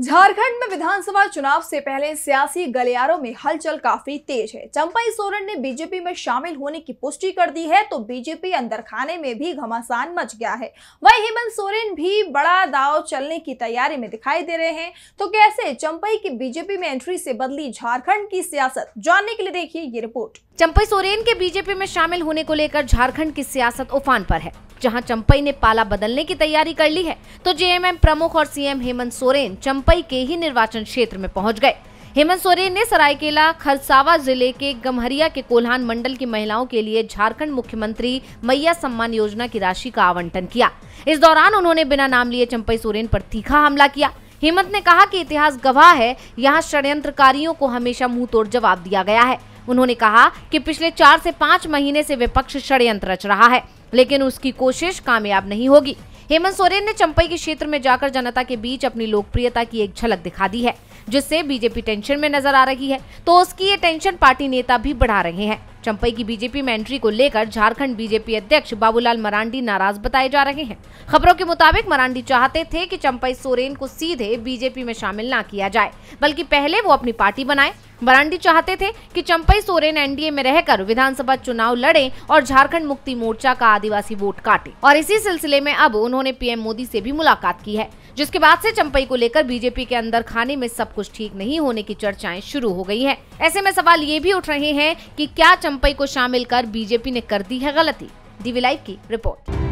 झारखंड में विधानसभा चुनाव से पहले सियासी गलियारों में हलचल काफी तेज है चंपई सोरेन ने बीजेपी में शामिल होने की पुष्टि कर दी है तो बीजेपी अंदर खाने में भी घमासान मच गया है वहीं हेमंत सोरेन भी बड़ा दाव चलने की तैयारी में दिखाई दे रहे हैं तो कैसे चंपई की बीजेपी में एंट्री से बदली झारखंड की सियासत जानने के लिए देखिए ये रिपोर्ट चंपई सोरेन के बीजेपी में शामिल होने को लेकर झारखंड की सियासत उफान पर है जहां चंपई ने पाला बदलने की तैयारी कर ली है तो जेएमएम प्रमुख और सीएम हेमंत सोरेन चंपई के ही निर्वाचन क्षेत्र में पहुंच गए हेमंत सोरेन ने सरायकेला खरसावा जिले के गमहरिया के कोल्हान मंडल की महिलाओं के लिए झारखंड मुख्यमंत्री मैया सम्मान योजना की राशि का आवंटन किया इस दौरान उन्होंने बिना नाम लिए चंपई सोरेन पर तीखा हमला किया हेमंत ने कहा कि इतिहास गवाह है यहाँ षड्यंत्रकारियों को हमेशा मुंह तोड़ जवाब दिया गया है उन्होंने कहा कि पिछले चार से पाँच महीने से विपक्ष षडयंत्र रच रहा है लेकिन उसकी कोशिश कामयाब नहीं होगी हेमंत सोरेन ने चंपई के क्षेत्र में जाकर जनता के बीच अपनी लोकप्रियता की एक झलक दिखा दी है जिससे बीजेपी टेंशन में नजर आ रही है तो उसकी ये टेंशन पार्टी नेता भी बढ़ा रहे हैं चंपई की बीजेपी में एंट्री को लेकर झारखंड बीजेपी अध्यक्ष बाबूलाल मरांडी नाराज बताए जा रहे हैं खबरों के मुताबिक मरांडी चाहते थे कि चंपई सोरेन को सीधे बीजेपी में शामिल न किया जाए बल्कि पहले वो अपनी पार्टी बनाए बरांडी चाहते थे कि चंपई सोरेन एनडीए में रहकर विधानसभा चुनाव लड़े और झारखंड मुक्ति मोर्चा का आदिवासी वोट काटे और इसी सिलसिले में अब उन्होंने पीएम मोदी से भी मुलाकात की है जिसके बाद से चंपई को लेकर बीजेपी के अंदर खाने में सब कुछ ठीक नहीं होने की चर्चाएं शुरू हो गई है ऐसे में सवाल ये भी उठ रहे हैं की क्या चंपई को शामिल कर बीजेपी ने कर दी है गलती डीवी लाइव की रिपोर्ट